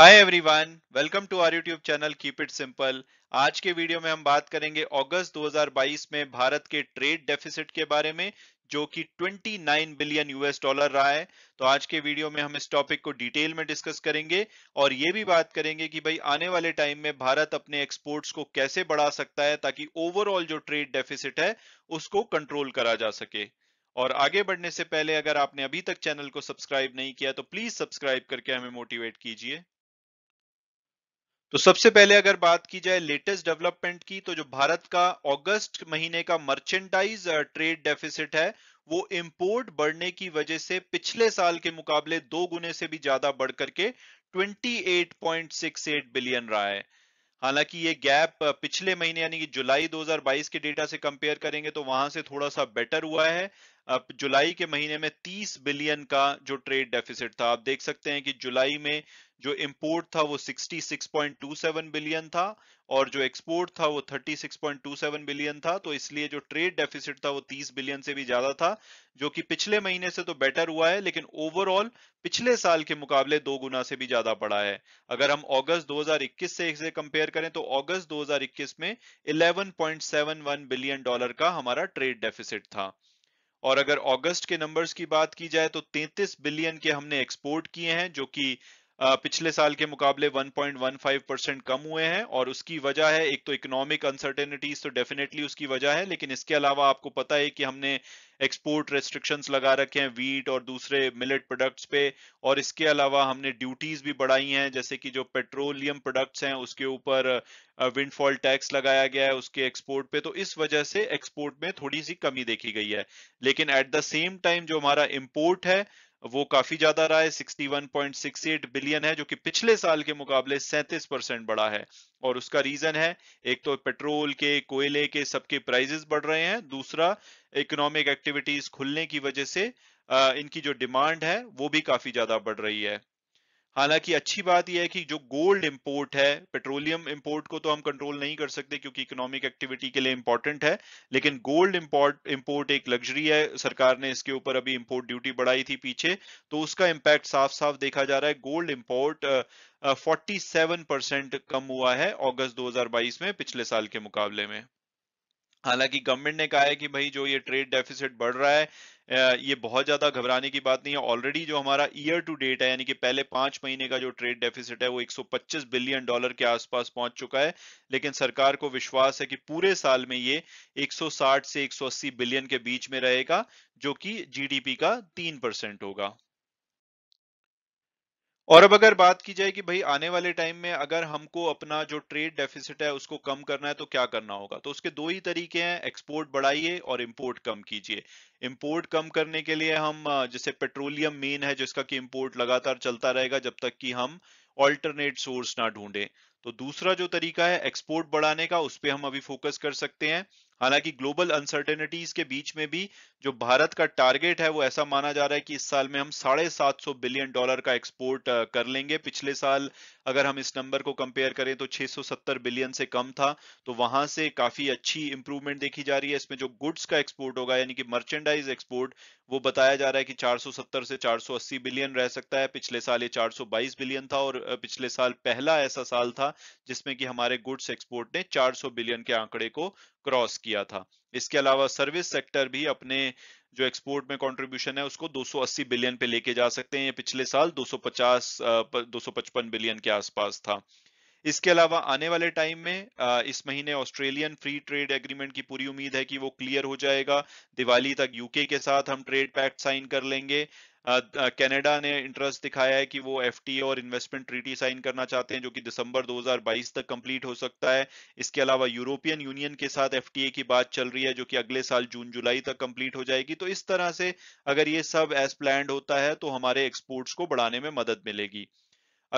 hi everyone welcome to our YouTube channel keep it simple आज के video में हम बात करेंगे अगस्त 2022 में भारत के ट्रेड डेफिसिट के बारे में जो कि 29 बिलियन यूएस डॉलर रहा है तो आज के वीडियो में हम इस टॉपिक को डिटेल में डिस्कस करेंगे और ये भी बात करेंगे कि भाई आने वाले टाइम में भारत अपने एक्सपोर्ट्स को कैसे बढ़ा सकता है ताकि ओवरऑल जो ट्रेड डेफिसिट है उसको कंट्रोल करा जा सके और आगे बढ़ने से पहले अगर आपने अभी तक चैनल को सब्सक्राइब नहीं किया तो प्लीज सब्सक्राइब करके हमें मोटिवेट कीजिए तो सबसे पहले अगर बात की जाए लेटेस्ट डेवलपमेंट की तो जो भारत का अगस्त महीने का मर्चेंडाइज ट्रेड डेफिसिट है वो इंपोर्ट बढ़ने की वजह से पिछले साल के मुकाबले दो गुने से भी ज्यादा बढ़ करके 28.68 बिलियन रहा है हालांकि ये गैप uh, पिछले महीने यानी कि जुलाई 2022 के डेटा से कंपेयर करेंगे तो वहां से थोड़ा सा बेटर हुआ है अब जुलाई के महीने में 30 बिलियन का जो ट्रेड डेफिसिट था आप देख सकते हैं कि जुलाई में जो इंपोर्ट था वो 66.27 बिलियन था और जो एक्सपोर्ट था वो 36.27 बिलियन था तो इसलिए जो ट्रेड डेफिसिट था वो 30 बिलियन से भी ज्यादा था जो कि पिछले महीने से तो बेटर हुआ है लेकिन ओवरऑल पिछले साल के मुकाबले दो गुना से भी ज्यादा पड़ा है अगर हम अगस्त 2021 से इसे कंपेयर करें तो अगस्त 2021 में 11.71 बिलियन डॉलर का हमारा ट्रेड डेफिसिट था और अगर अगस्त के नंबर्स की बात की जाए तो 33 बिलियन के हमने एक्सपोर्ट किए हैं जो कि पिछले साल के मुकाबले 1.15 परसेंट कम हुए हैं और उसकी वजह है एक तो इकोनॉमिक अनसर्टेनिटीज तो डेफिनेटली उसकी वजह है लेकिन इसके अलावा आपको पता है कि हमने एक्सपोर्ट रेस्ट्रिक्शंस लगा रखे हैं वीट और दूसरे मिलेट प्रोडक्ट्स पे और इसके अलावा हमने ड्यूटीज भी बढ़ाई हैं जैसे कि जो पेट्रोलियम प्रोडक्ट्स हैं उसके ऊपर विंडफॉल टैक्स लगाया गया है उसके एक्सपोर्ट पे तो इस वजह से एक्सपोर्ट में थोड़ी सी कमी देखी गई है लेकिन एट द सेम टाइम जो हमारा इम्पोर्ट है वो काफी ज्यादा रहा है 61.68 बिलियन है जो कि पिछले साल के मुकाबले 37 परसेंट बढ़ा है और उसका रीजन है एक तो पेट्रोल के कोयले के सबके प्राइजेस बढ़ रहे हैं दूसरा इकोनॉमिक एक्टिविटीज खुलने की वजह से इनकी जो डिमांड है वो भी काफी ज्यादा बढ़ रही है हालांकि अच्छी बात यह है कि जो गोल्ड इंपोर्ट है पेट्रोलियम इंपोर्ट को तो हम कंट्रोल नहीं कर सकते क्योंकि इकोनॉमिक एक्टिविटी के लिए इंपॉर्टेंट है लेकिन गोल्ड इंपोर्ट इंपोर्ट एक लग्जरी है सरकार ने इसके ऊपर अभी इंपोर्ट ड्यूटी बढ़ाई थी पीछे तो उसका इंपैक्ट साफ साफ देखा जा रहा है gold import forty seven percent कम हुआ है अगस्त दो में पिछले साल के मुकाबले में हालांकि गवर्नमेंट ने कहा है कि भाई जो ये ट्रेड डेफिसिट बढ़ रहा है ये बहुत ज्यादा घबराने की बात नहीं है ऑलरेडी जो हमारा ईयर टू डेट है यानी कि पहले पांच महीने का जो ट्रेड डेफिसिट है वो 125 बिलियन डॉलर के आसपास पहुंच चुका है लेकिन सरकार को विश्वास है कि पूरे साल में ये 160 से 180 बिलियन के बीच में रहेगा जो कि जीडीपी का तीन परसेंट होगा और अब अगर बात की जाए कि भाई आने वाले टाइम में अगर हमको अपना जो ट्रेड डेफिसिट है उसको कम करना है तो क्या करना होगा तो उसके दो ही तरीके हैं एक्सपोर्ट बढ़ाइए और इम्पोर्ट कम कीजिए इम्पोर्ट कम करने के लिए हम जैसे पेट्रोलियम मेन है जिसका कि इम्पोर्ट लगातार चलता रहेगा जब तक कि हम ऑल्टरनेट सोर्स ना ढूंढे तो दूसरा जो तरीका है एक्सपोर्ट बढ़ाने का उस पर हम अभी फोकस कर सकते हैं हालांकि ग्लोबल अनसर्टेनिटीज के बीच में भी जो भारत का टारगेट है वो ऐसा माना जा रहा है कि इस साल में हम साढ़े सात सौ बिलियन डॉलर का एक्सपोर्ट कर लेंगे पिछले साल अगर हम इस नंबर को कंपेयर करें तो 670 बिलियन से कम था तो वहां से काफी अच्छी इंप्रूवमेंट देखी जा रही है इसमें जो गुड्स का एक्सपोर्ट होगा यानी कि मर्चेंडाइज एक्सपोर्ट वो बताया जा रहा है कि 470 से 480 बिलियन रह सकता है पिछले साल ये 422 बिलियन था और पिछले साल पहला ऐसा साल था जिसमें कि हमारे गुड्स एक्सपोर्ट ने चार बिलियन के आंकड़े को क्रॉस किया था इसके अलावा सर्विस सेक्टर भी अपने जो एक्सपोर्ट में कंट्रीब्यूशन है उसको 280 बिलियन पे लेके जा सकते हैं ये पिछले साल 250 255 बिलियन के आसपास था इसके अलावा आने वाले टाइम में इस महीने ऑस्ट्रेलियन फ्री ट्रेड एग्रीमेंट की पूरी उम्मीद है कि वो क्लियर हो जाएगा दिवाली तक यूके के साथ हम ट्रेड पैक्ट साइन कर लेंगे कनाडा ने इंटरेस्ट दिखाया है कि वो एफ और इन्वेस्टमेंट ट्रीटी साइन करना चाहते हैं जो कि दिसंबर 2022 तक कंप्लीट हो सकता है इसके अलावा यूरोपियन यूनियन के साथ एफ की बात चल रही है जो कि अगले साल जून जुलाई तक कंप्लीट हो जाएगी तो इस तरह से अगर ये सब एज प्लैंड होता है तो हमारे एक्सपोर्ट्स को बढ़ाने में मदद मिलेगी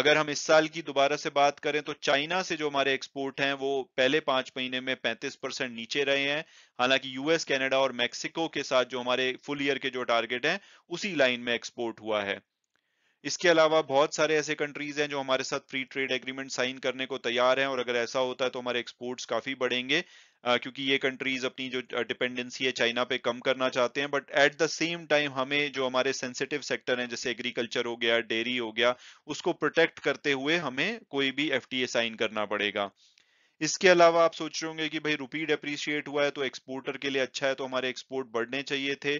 अगर हम इस साल की दोबारा से बात करें तो चाइना से जो हमारे एक्सपोर्ट हैं वो पहले पांच महीने में 35 परसेंट नीचे रहे हैं हालांकि यूएस कनाडा और मेक्सिको के साथ जो हमारे फुल ईयर के जो टारगेट हैं उसी लाइन में एक्सपोर्ट हुआ है इसके अलावा बहुत सारे ऐसे कंट्रीज हैं जो हमारे साथ फ्री ट्रेड एग्रीमेंट साइन करने को तैयार हैं और अगर ऐसा होता है तो हमारे एक्सपोर्ट्स काफी बढ़ेंगे क्योंकि ये कंट्रीज अपनी जो डिपेंडेंसी है चाइना पे कम करना चाहते हैं but at the same time हमें जो हमारे सेंसिटिव सेक्टर हैं जैसे एग्रीकल्चर हो गया डेयरी हो गया उसको प्रोटेक्ट करते हुए हमें कोई भी एफ साइन करना पड़ेगा इसके अलावा आप सोच रहे होंगे कि भाई रुपी डेप्रिशिएट हुआ है तो एक्सपोर्टर के लिए अच्छा है तो हमारे एक्सपोर्ट बढ़ने चाहिए थे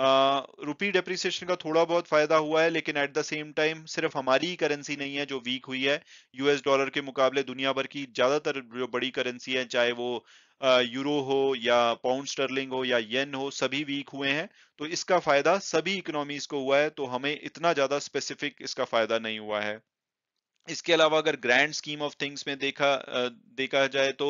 रुपी डेप्रिसिएशन का थोड़ा बहुत फायदा हुआ है लेकिन एट द सेम टाइम सिर्फ हमारी ही करेंसी नहीं है जो वीक हुई है यूएस डॉलर के मुकाबले दुनिया भर की ज्यादातर जो बड़ी करेंसी है चाहे वो यूरो हो या पाउंड स्टर्लिंग हो या येन हो सभी वीक हुए हैं तो इसका फायदा सभी इकोनॉमीज को हुआ है तो हमें इतना ज्यादा स्पेसिफिक इसका फायदा नहीं हुआ है इसके अलावा अगर ग्रैंड स्कीम ऑफ थिंग्स में देखा देखा जाए तो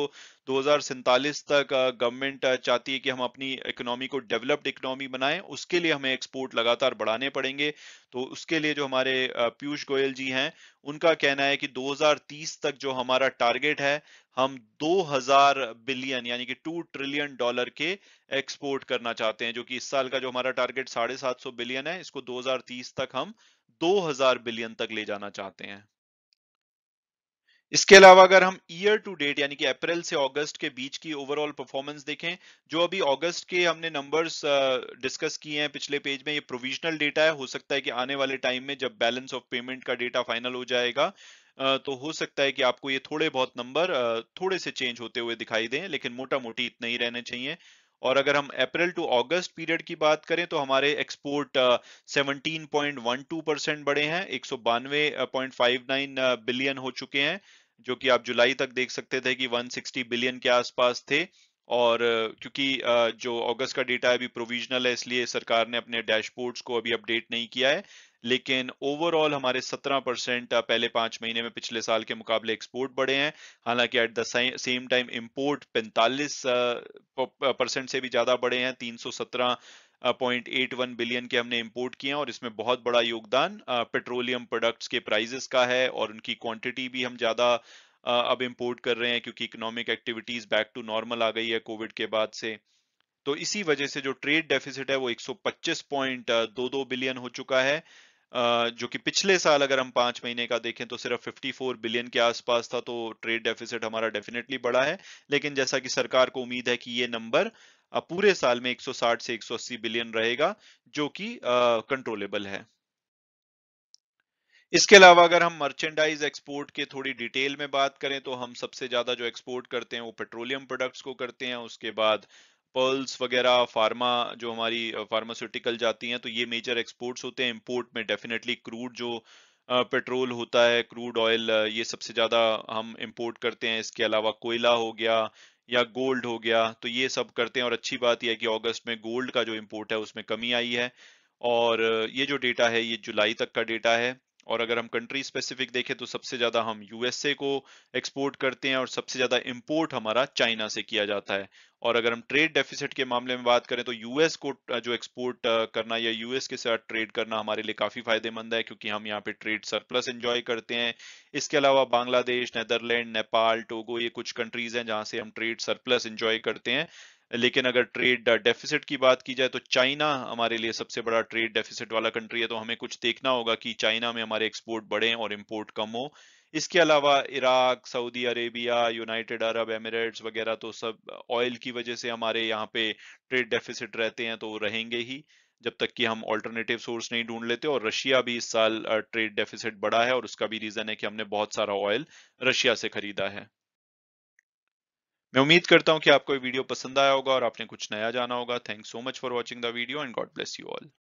दो तक गवर्नमेंट चाहती है कि हम अपनी इकोनॉमी को डेवलप्ड इकोनॉमी बनाएं उसके लिए हमें एक्सपोर्ट लगातार बढ़ाने पड़ेंगे तो उसके लिए जो हमारे पीयूष गोयल जी हैं उनका कहना है कि 2030 तक जो हमारा टारगेट है हम 2000 बिलियन यानी कि 2 ट्रिलियन डॉलर के एक्सपोर्ट करना चाहते हैं जो कि इस साल का जो हमारा टारगेट साढ़े बिलियन है इसको दो तक हम दो बिलियन तक ले जाना चाहते हैं इसके अलावा अगर हम ईयर टू डेट यानी कि अप्रैल से अगस्त के बीच की ओवरऑल परफॉर्मेंस देखें जो अभी अगस्त के हमने नंबर्स डिस्कस किए हैं पिछले पेज में ये प्रोविजनल डेटा है हो सकता है कि आने वाले टाइम में जब बैलेंस ऑफ पेमेंट का डेटा फाइनल हो जाएगा तो हो सकता है कि आपको ये थोड़े बहुत नंबर थोड़े से चेंज होते हुए दिखाई दें लेकिन मोटा मोटी इतने ही रहने चाहिए और अगर हम अप्रैल टू अगस्त पीरियड की बात करें तो हमारे एक्सपोर्ट 17.12 परसेंट बढ़े हैं एक बिलियन हो चुके हैं जो कि आप जुलाई तक देख सकते थे कि 160 बिलियन के आसपास थे और क्योंकि जो अगस्त का डेटा अभी प्रोविजनल है इसलिए सरकार ने अपने डैशबोर्ड्स को अभी अपडेट नहीं किया है लेकिन ओवरऑल हमारे 17 परसेंट पहले पांच महीने में पिछले साल के मुकाबले एक्सपोर्ट बढ़े हैं हालांकि at the same time import 45 percent से भी ज्यादा बढ़े हैं 317 0.81 बिलियन के हमने इंपोर्ट किए और इसमें बहुत बड़ा योगदान पेट्रोलियम प्रोडक्ट्स के प्राइजेस का है और उनकी क्वांटिटी भी हम ज़्यादा अब इम्पोर्ट कर रहे हैं क्योंकि economic activities back to normal आ गई है कोविड के बाद से तो इसी वजह से जो ट्रेड डेफिसिट है वो 125.22 बिलियन हो चुका है जो कि पिछले साल अगर हम पांच महीने का देखें तो सिर्फ 54 बिलियन के आसपास था तो ट्रेड डेफिसिट हमारा डेफिनेटली बड़ा है लेकिन जैसा कि सरकार को उम्मीद है कि ये नंबर पूरे साल में 160 से 180 बिलियन रहेगा जो कि कंट्रोलेबल है इसके अलावा अगर हम मर्चेंडाइज एक्सपोर्ट के थोड़ी डिटेल में बात करें तो हम सबसे ज्यादा जो एक्सपोर्ट करते हैं वो पेट्रोलियम प्रोडक्ट्स को करते हैं उसके बाद पर्ल्स वगैरह फार्मा जो हमारी फार्मास्यूटिकल जाती हैं तो ये मेजर एक्सपोर्ट्स होते हैं इम्पोर्ट में डेफिनेटली क्रूड जो पेट्रोल होता है क्रूड ऑयल ये सबसे ज़्यादा हम इम्पोर्ट करते हैं इसके अलावा कोयला हो गया या गोल्ड हो गया तो ये सब करते हैं और अच्छी बात यह है कि अगस्त में गोल्ड का जो इम्पोर्ट है उसमें कमी आई है और ये जो डेटा है ये जुलाई तक का डेटा है और अगर हम कंट्री स्पेसिफिक देखें तो सबसे ज़्यादा हम यूएसए को एक्सपोर्ट करते हैं और सबसे ज़्यादा इम्पोर्ट हमारा चाइना से किया जाता है और अगर हम ट्रेड डेफिसिट के मामले में बात करें तो यूएस को जो एक्सपोर्ट करना या यूएस के साथ ट्रेड करना हमारे लिए काफ़ी फायदेमंद है क्योंकि हम यहाँ पे ट्रेड सरप्लस एंजॉय करते हैं इसके अलावा बांग्लादेश नेदरलैंड नेपाल टोगो ये कुछ कंट्रीज़ हैं जहाँ से हम ट्रेड सरप्लस एंजॉय करते हैं लेकिन अगर ट्रेड डेफिसिट uh, की बात की जाए तो चाइना हमारे लिए सबसे बड़ा ट्रेड डेफिसिट वाला कंट्री है तो हमें कुछ देखना होगा कि चाइना में हमारे एक्सपोर्ट बढ़े और इम्पोर्ट कम हो इसके अलावा Iraq Saudi Arabia United Arab Emirates वगैरह तो सब ऑयल uh, की वजह से हमारे यहाँ पे ट्रेड डेफिसिट रहते हैं तो रहेंगे ही जब तक कि हम ऑल्टरनेटिव सोर्स नहीं ढूंढ लेते और रशिया भी इस साल ट्रेड uh, डेफिसिट बढ़ा है और उसका भी रीजन है कि हमने बहुत सारा ऑयल रशिया से खरीदा है मैं उम्मीद करता हूं कि आपको ये वीडियो पसंद आया होगा और आपने कुछ नया जाना होगा thank so much for watching the video and God bless you all